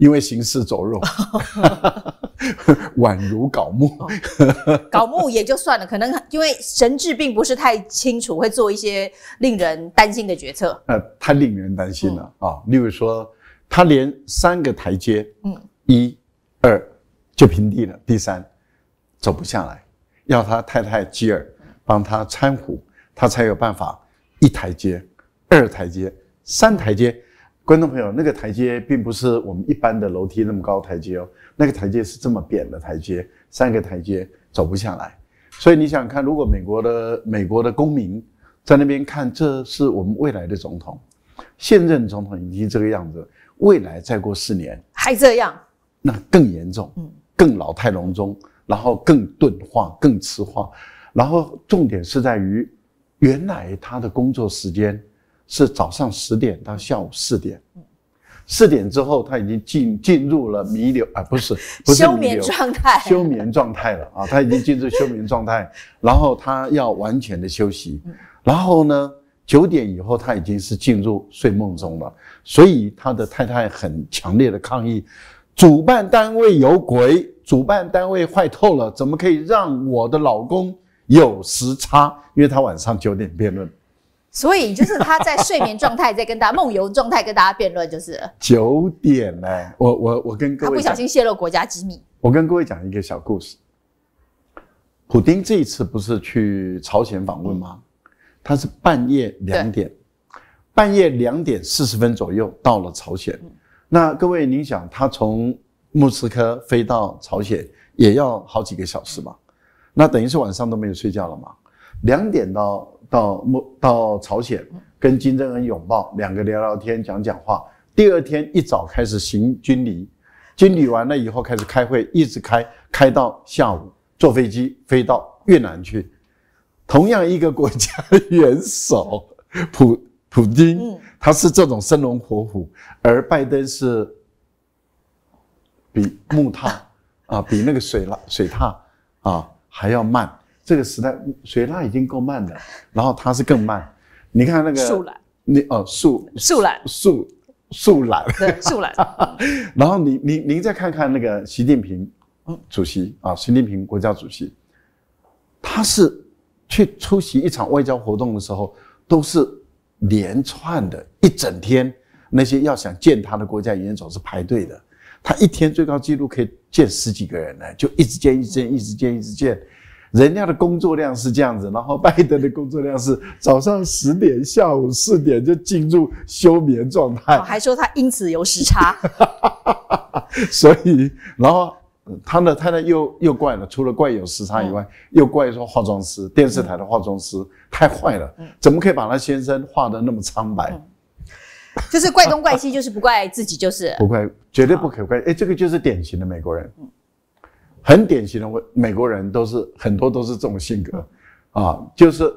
因为行尸走肉，宛如搞木，搞木也就算了，可能因为神智并不是太清楚，会做一些令人担心的决策。呃，太令人担心了啊！例如说，他连三个台阶，嗯，一二就平地了，第三走不下来，要他太太吉尔帮他搀扶，他才有办法，一台阶，二台阶，三台阶。观众朋友，那个台阶并不是我们一般的楼梯那么高台阶哦，那个台阶是这么扁的台阶，三个台阶走不下来。所以你想看，如果美国的美国的公民在那边看，这是我们未来的总统，现任总统已经这个样子，未来再过四年还这样，那更严重，嗯，更老态龙钟，然后更钝化、更迟化，然后重点是在于，原来他的工作时间。是早上十点到下午四点，四点之后他已经进进入了弥留啊，不是休眠状态，休眠状态了啊，他已经进入休眠状态，然后他要完全的休息，然后呢，九点以后他已经是进入睡梦中了，所以他的太太很强烈的抗议，主办单位有鬼，主办单位坏透了，怎么可以让我的老公有时差？因为他晚上九点辩论。所以就是他在睡眠状态，在跟大家梦游状态跟大家辩论，就是九点呢。我我我跟各位，他不小心泄露国家机密。我跟各位讲一个小故事：普京这一次不是去朝鲜访问吗？他是半夜两点，半夜两点四十分左右到了朝鲜。那各位，您想他从莫斯科飞到朝鲜也要好几个小时嘛？那等于是晚上都没有睡觉了嘛？两点到。到木到朝鲜跟金正恩拥抱，两个聊聊天讲讲话。第二天一早开始行军礼，军礼完了以后开始开会，一直开开到下午，坐飞机飞到越南去。同样一个国家元首，普普京，他是这种生龙活虎，而拜登是比木炭啊，比那个水蜡水蜡啊还要慢。这个时代水拉已经够慢了，然后它是更慢。你看那个树懒，你哦树树懒树树懒树懒。然后您您您再看看那个习近平主席啊，习近平国家主席，他是去出席一场外交活动的时候，都是连串的，一整天那些要想见他的国家元首是排队的，他一天最高纪录可以见十几个人呢，就一直见一直见一直见一直见。人家的工作量是这样子，然后拜登的工作量是早上十点，下午四点就进入休眠状态，还说他因此有时差。所以，然后他的太太又又怪了，除了怪有时差以外，又怪说化妆师、电视台的化妆师太坏了，怎么可以把他先生画的那么苍白？就是怪东怪西，就是不怪自己，就是不怪，绝对不可怪。哎，这个就是典型的美国人。嗯。很典型的，美国人都是很多都是这种性格，啊，就是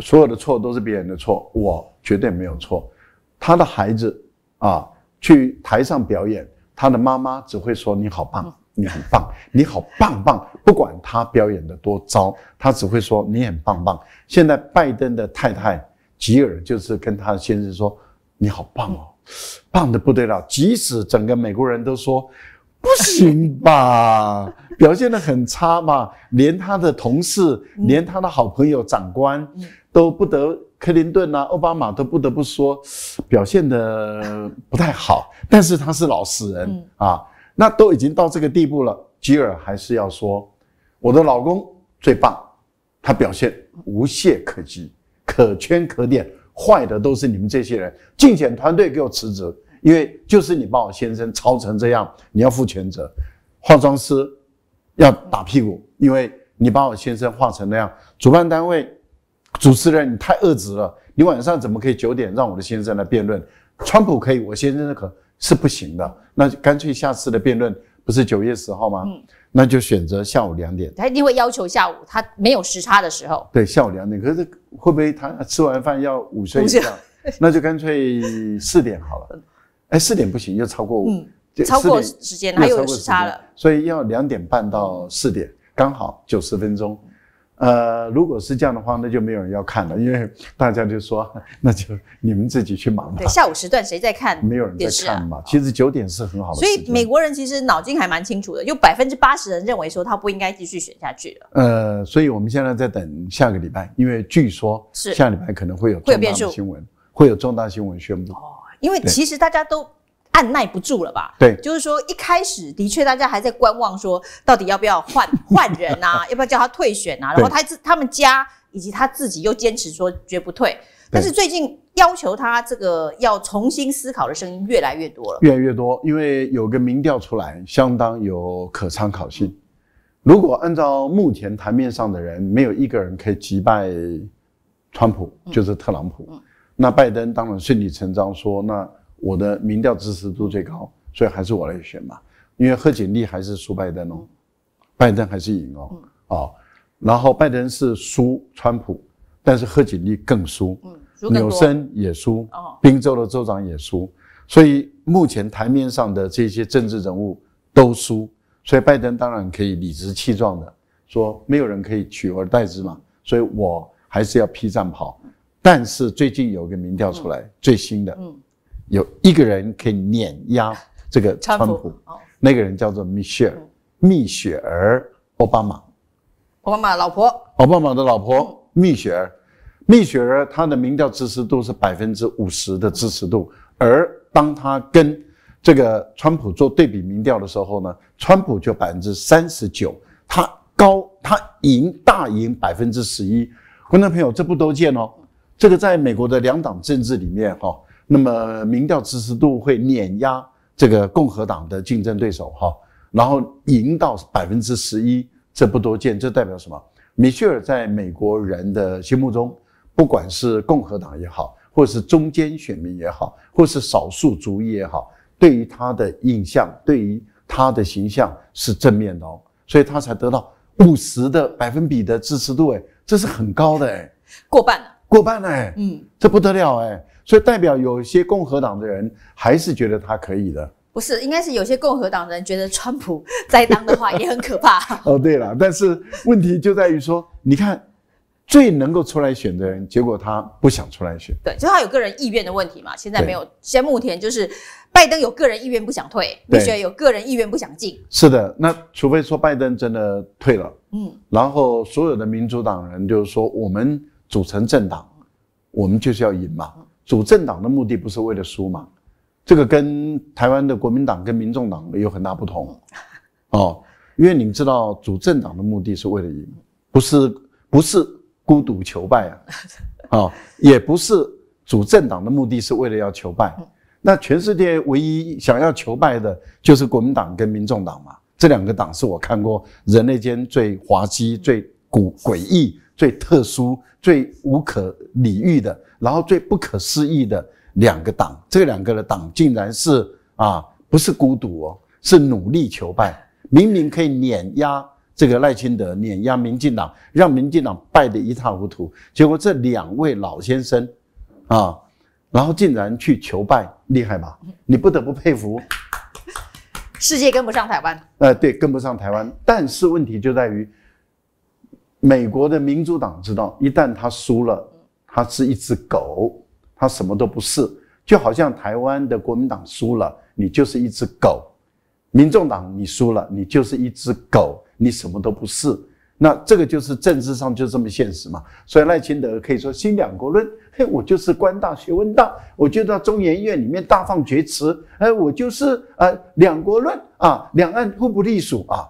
所有的错都是别人的错，我绝对没有错。他的孩子啊，去台上表演，他的妈妈只会说你好棒，你很棒，你好棒棒，不管他表演的多糟，他只会说你很棒棒。现在拜登的太太吉尔就是跟他先生说你好棒哦，棒的不得了，即使整个美国人都说。不行吧，表现的很差嘛，连他的同事，连他的好朋友、长官，都不得克林顿啊，奥巴马都不得不说，表现的不太好。但是他是老实人啊，那都已经到这个地步了，吉尔还是要说，我的老公最棒，他表现无懈可击，可圈可点，坏的都是你们这些人，竞选团队给我辞职。因为就是你把我先生操成这样，你要负全责。化妆师要打屁股，因为你把我先生化成那样。主办单位、主持人，你太恶职了！你晚上怎么可以九点让我的先生来辩论？川普可以，我先生可是不行的。那干脆下次的辩论不是九月十号吗？嗯，那就选择下午两点。他一定会要求下午，他没有时差的时候。对，下午两点。可是会不会他吃完饭要午睡？那就干脆四点好了。哎，四点不行，又超过五，超过时间，还又时差了，所以要两点半到四点，刚好九十分钟。呃，如果是这样的话，那就没有人要看了，因为大家就说，那就你们自己去忙吧。对，下午时段谁在看？没有人在看嘛。其实九点是很好的。所以美国人其实脑筋还蛮清楚的，有百分之八十人认为说他不应该继续选下去了。呃，所以我们现在在等下个礼拜，因为据说下礼拜可能会有重大的新闻，会有重大新闻宣布。因为其实大家都按耐不住了吧？对，就是说一开始的确大家还在观望，说到底要不要换 换人啊？要不要叫他退选啊？然后他、他们家以及他自己又坚持说绝不退。但是最近要求他这个要重新思考的声音越来越多了。越来越多，因为有个民调出来，相当有可参考性。如果按照目前台面上的人，没有一个人可以击败川普，就是特朗普。那拜登当然顺理成章说，那我的民调支持度最高，所以还是我来选嘛。因为贺锦丽还是输拜登哦，拜登还是赢哦。哦，然后拜登是输川普，但是贺锦丽更输，纽森也输，宾州的州长也输，所以目前台面上的这些政治人物都输，所以拜登当然可以理直气壮的说，没有人可以取而代之嘛，所以我还是要披战袍。但是最近有个民调出来，最新的，有一个人可以碾压这个川普，那个人叫做米歇尔，米雪儿奥巴马，奥巴马老婆，奥巴马的老婆米雪儿，米雪儿她的民调支持度是百分之五十的支持度，而当她跟这个川普做对比民调的时候呢，川普就百分之三十九，她高，她赢，大赢百分之十一，湖南朋友这不都见哦。这个在美国的两党政治里面，哈，那么民调支持度会碾压这个共和党的竞争对手，哈，然后赢到百分之十一，这不多见。这代表什么？米歇尔在美国人的心目中，不管是共和党也好，或是中间选民也好，或是少数族裔也好，对于他的印象，对于他的形象是正面的，哦，所以他才得到五十的百分比的支持度，哎，这是很高的，哎，过半了。过半哎，嗯，这不得了哎，所以代表有些共和党的人还是觉得他可以的，不是？应该是有些共和党人觉得川普栽当的话也很可怕。哦，对了，但是问题就在于说，你看，最能够出来选的人，结果他不想出来选。对，就他有个人意愿的问题嘛。现在没有，先目前就是拜登有个人意愿不想退，佩学有个人意愿不想进。是的，那除非说拜登真的退了，嗯，然后所有的民主党人就是说我们。组成政党，我们就是要赢嘛。组政党的目的不是为了输嘛？这个跟台湾的国民党跟民众党有很大不同哦。因为你们知道，组政党的目的是为了赢，不是不是孤独求败啊。啊，也不是组政党的目的是为了要求败。那全世界唯一想要求败的就是国民党跟民众党嘛。这两个党是我看过人类间最滑稽、最古诡异。最特殊、最无可理喻的，然后最不可思议的两个党，这两个的党竟然是啊，不是孤独哦，是努力求败。明明可以碾压这个赖清德、碾压民进党，让民进党败得一塌糊涂，结果这两位老先生啊，然后竟然去求败，厉害吧？你不得不佩服。世界跟不上台湾。呃，对，跟不上台湾。但是问题就在于。美国的民主党知道，一旦他输了，他是一只狗，他什么都不是。就好像台湾的国民党输了，你就是一只狗；民众党你输了，你就是一只狗，你什么都不是。那这个就是政治上就这么现实嘛。所以赖清德可以说“新两国论”，嘿，我就是官大学问大，我就到中研院里面大放厥词，哎，我就是啊，两国论啊，两岸互不隶属啊。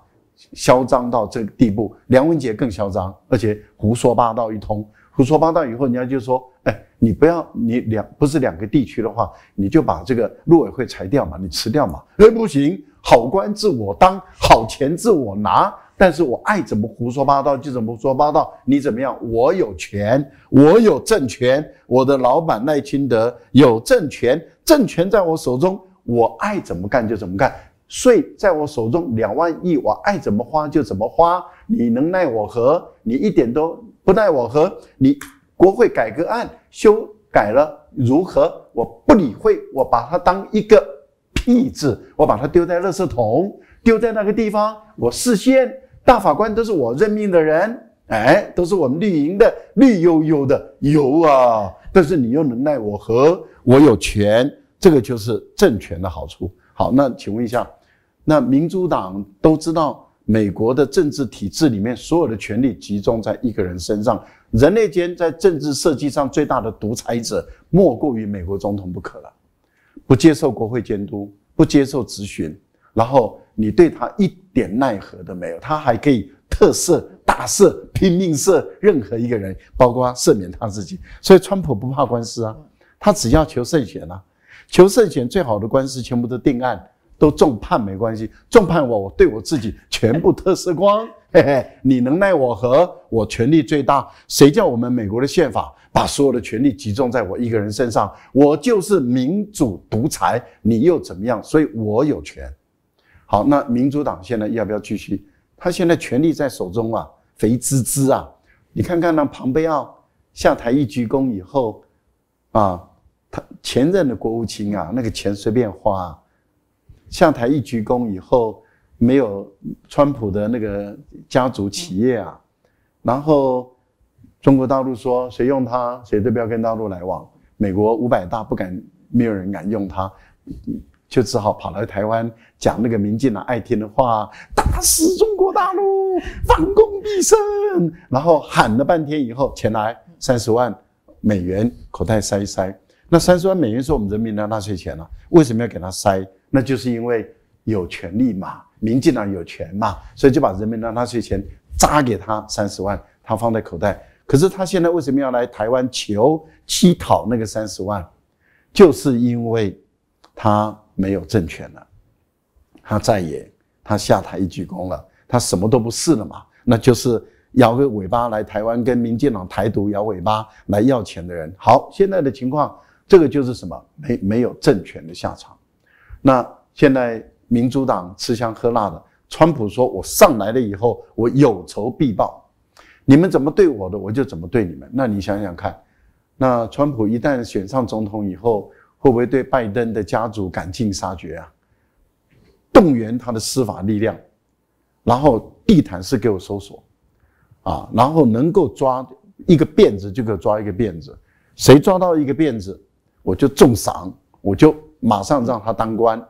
嚣张到这个地步，梁文杰更嚣张，而且胡说八道一通。胡说八道以后，人家就说：“哎，你不要你两不是两个地区的话，你就把这个陆委会裁掉嘛，你辞掉嘛。”哎，不行，好官自我当，好钱自我拿，但是我爱怎么胡说八道就怎么胡说八道。你怎么样？我有权，我有政权，我的老板赖清德有政权，政权在我手中，我爱怎么干就怎么干。税在我手中两万亿，我爱怎么花就怎么花，你能奈我何？你一点都不奈我何。你国会改革案修改了，如何？我不理会，我把它当一个屁字，我把它丢在垃圾桶，丢在那个地方。我视线大法官都是我任命的人，哎，都是我们绿营的绿油油的油啊。但是你又能奈我何？我有权，这个就是政权的好处。好，那请问一下。那民主党都知道，美国的政治体制里面所有的权力集中在一个人身上。人类间在政治设计上最大的独裁者，莫过于美国总统不可了。不接受国会监督，不接受质询，然后你对他一点奈何都没有，他还可以特赦、大赦、拼命赦任何一个人，包括赦免他自己。所以川普不怕官司啊，他只要求胜选啊，求胜选最好的官司全部都定案。都重判没关系，重判我，我对我自己全部特色光，嘿嘿，你能奈我何？我权力最大，谁叫我们美国的宪法把所有的权力集中在我一个人身上？我就是民主独裁，你又怎么样？所以我有权。好，那民主党现在要不要继续？他现在权力在手中啊，肥滋滋啊！你看看那庞贝奥下台一鞠躬以后，啊，他前任的国务卿啊，那个钱随便花。下台一鞠躬以后，没有川普的那个家族企业啊，然后中国大陆说谁用它，谁都不要跟大陆来往，美国五百大不敢，没有人敢用它，就只好跑来台湾讲那个民进党爱听的话，打死中国大陆，反攻必胜，然后喊了半天以后，前来三十万美元口袋塞一塞，那三十万美元是我们人民的纳税钱了，为什么要给他塞？那就是因为有权利嘛，民进党有权嘛，所以就把人民的纳税钱扎给他三十万，他放在口袋。可是他现在为什么要来台湾求乞讨那个三十万？就是因为他没有政权了，他再也他下台一鞠躬了，他什么都不是了嘛。那就是摇个尾巴来台湾跟民进党台独摇尾巴来要钱的人。好，现在的情况，这个就是什么？没没有政权的下场。那现在民主党吃香喝辣的，川普说：“我上来了以后，我有仇必报，你们怎么对我的，我就怎么对你们。”那你想想看，那川普一旦选上总统以后，会不会对拜登的家族赶尽杀绝啊？动员他的司法力量，然后地毯式给我搜索，啊，然后能够抓一个辫子就给我抓一个辫子，谁抓到一个辫子，我就重赏，我就。马上让他当官，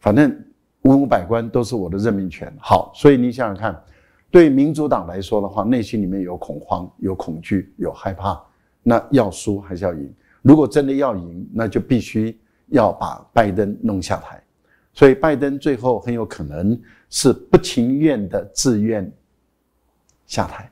反正文武百官都是我的任命权。好，所以你想想看，对民主党来说的话，内心里面有恐慌、有恐惧、有害怕。那要输还是要赢？如果真的要赢，那就必须要把拜登弄下台。所以拜登最后很有可能是不情愿的自愿下台。